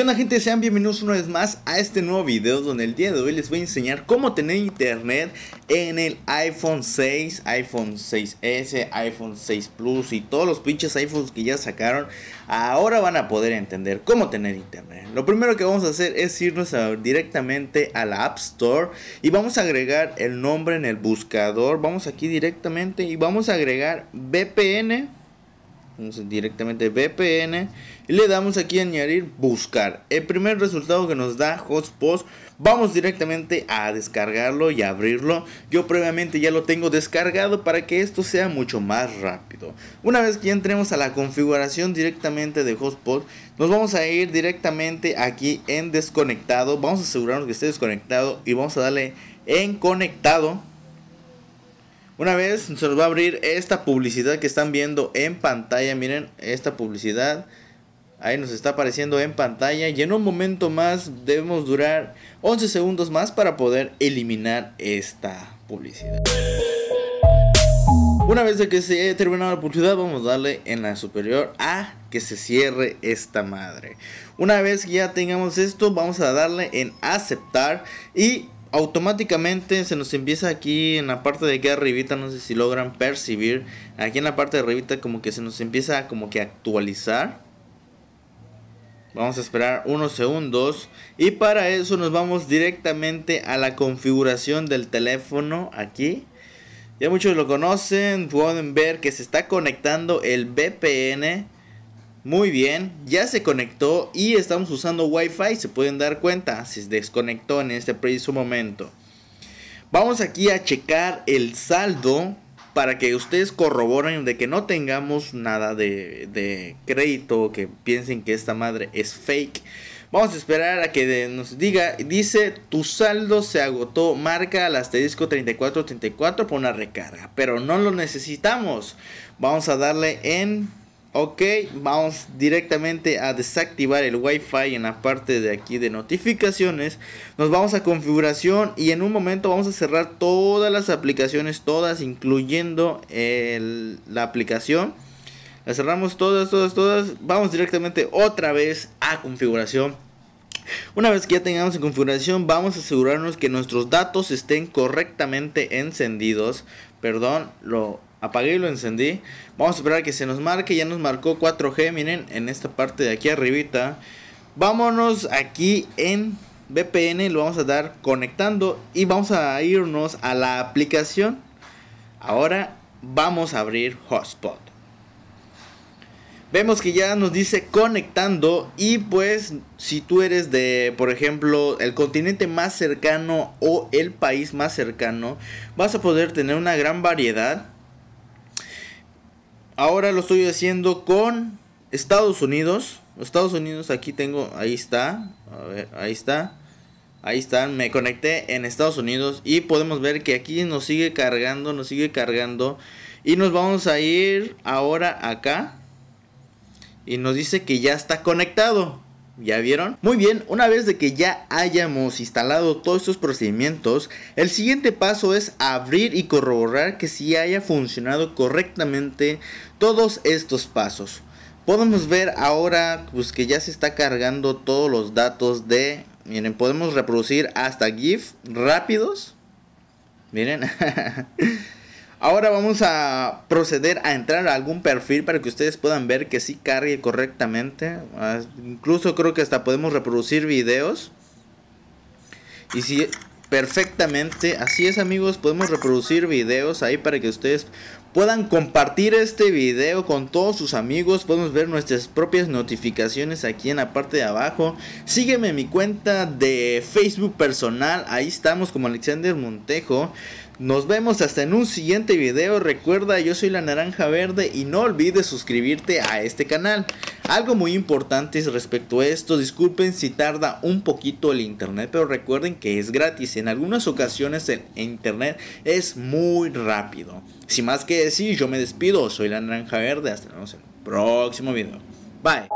¿Qué gente? Sean bienvenidos una vez más a este nuevo video donde el día de hoy les voy a enseñar cómo tener internet en el iPhone 6, iPhone 6S, iPhone 6 Plus y todos los pinches iPhones que ya sacaron. Ahora van a poder entender cómo tener internet. Lo primero que vamos a hacer es irnos directamente a la App Store y vamos a agregar el nombre en el buscador. Vamos aquí directamente y vamos a agregar VPN directamente VPN y le damos aquí a añadir buscar. El primer resultado que nos da HotSpot, vamos directamente a descargarlo y abrirlo. Yo previamente ya lo tengo descargado para que esto sea mucho más rápido. Una vez que entremos a la configuración directamente de HotSpot, nos vamos a ir directamente aquí en desconectado. Vamos a asegurarnos que esté desconectado y vamos a darle en conectado una vez se nos va a abrir esta publicidad que están viendo en pantalla. Miren, esta publicidad. Ahí nos está apareciendo en pantalla. Y en un momento más debemos durar 11 segundos más para poder eliminar esta publicidad. Una vez de que se haya terminado la publicidad, vamos a darle en la superior a que se cierre esta madre. Una vez que ya tengamos esto, vamos a darle en aceptar y automáticamente se nos empieza aquí en la parte de aquí arribita, no sé si logran percibir, aquí en la parte de arribita como que se nos empieza como que actualizar. Vamos a esperar unos segundos y para eso nos vamos directamente a la configuración del teléfono aquí. Ya muchos lo conocen, pueden ver que se está conectando el VPN muy bien, ya se conectó y estamos usando Wi-Fi, se pueden dar cuenta, se desconectó en este preciso momento. Vamos aquí a checar el saldo para que ustedes corroboren de que no tengamos nada de, de crédito, que piensen que esta madre es fake. Vamos a esperar a que nos diga, dice, tu saldo se agotó, marca al asterisco 3434 por una recarga, pero no lo necesitamos. Vamos a darle en Ok, vamos directamente a desactivar el Wi-Fi en la parte de aquí de notificaciones. Nos vamos a configuración y en un momento vamos a cerrar todas las aplicaciones, todas, incluyendo la aplicación. La cerramos todas, todas, todas. Vamos directamente otra vez a configuración. Una vez que ya tengamos en configuración, vamos a asegurarnos que nuestros datos estén correctamente encendidos. Perdón, lo apagué y lo encendí. Vamos a esperar a que se nos marque. Ya nos marcó 4G, miren, en esta parte de aquí arribita. Vámonos aquí en VPN, lo vamos a dar conectando y vamos a irnos a la aplicación. Ahora vamos a abrir Hotspot. Vemos que ya nos dice conectando y pues si tú eres de, por ejemplo, el continente más cercano o el país más cercano, vas a poder tener una gran variedad Ahora lo estoy haciendo con Estados Unidos. Estados Unidos, aquí tengo, ahí está. A ver, ahí está. Ahí está, me conecté en Estados Unidos y podemos ver que aquí nos sigue cargando, nos sigue cargando. Y nos vamos a ir ahora acá. Y nos dice que ya está conectado. ¿Ya vieron? Muy bien, una vez de que ya hayamos instalado todos estos procedimientos, el siguiente paso es abrir y corroborar que si haya funcionado correctamente todos estos pasos. Podemos ver ahora pues, que ya se está cargando todos los datos de... Miren, podemos reproducir hasta GIF rápidos. Miren. Ahora vamos a proceder a entrar a algún perfil para que ustedes puedan ver que sí cargue correctamente. Ah, incluso creo que hasta podemos reproducir videos. Y si perfectamente, así es amigos, podemos reproducir videos ahí para que ustedes puedan compartir este video con todos sus amigos. Podemos ver nuestras propias notificaciones aquí en la parte de abajo. Sígueme en mi cuenta de Facebook personal. Ahí estamos como Alexander Montejo. Nos vemos hasta en un siguiente video. Recuerda, yo soy la naranja verde y no olvides suscribirte a este canal. Algo muy importante respecto a esto, disculpen si tarda un poquito el internet, pero recuerden que es gratis. En algunas ocasiones el internet es muy rápido. Sin más que decir, yo me despido. Soy la Naranja Verde. Hasta el próximo video. Bye.